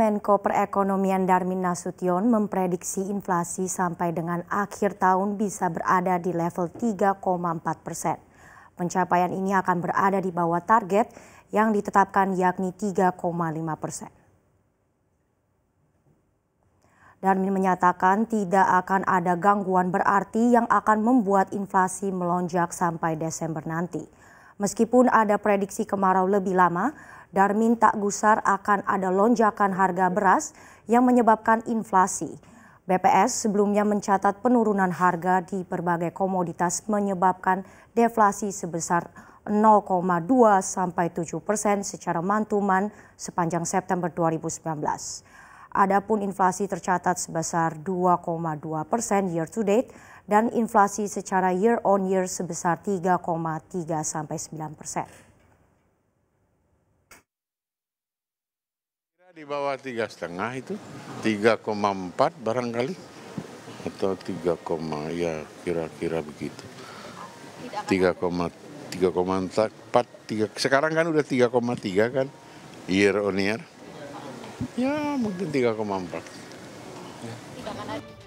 Menko Perekonomian Darmin Nasution memprediksi inflasi sampai dengan akhir tahun bisa berada di level 3,4 persen. Pencapaian ini akan berada di bawah target yang ditetapkan yakni 3,5 persen. Darmin menyatakan tidak akan ada gangguan berarti yang akan membuat inflasi melonjak sampai Desember nanti. Meskipun ada prediksi kemarau lebih lama, Darmin tak gusar akan ada lonjakan harga beras yang menyebabkan inflasi. BPS sebelumnya mencatat penurunan harga di berbagai komoditas menyebabkan deflasi sebesar 0,2 sampai 7 persen secara mantuman sepanjang September 2019. Adapun inflasi tercatat sebesar 2,2 persen year to date dan inflasi secara year on year sebesar 3,3 sampai 9 persen. Di bawah tiga setengah itu 3,4 barangkali atau 3, ya kira-kira begitu. 3,4 sekarang kan udah 3,3 kan year on year. Ya mungkin 3,4. Ya.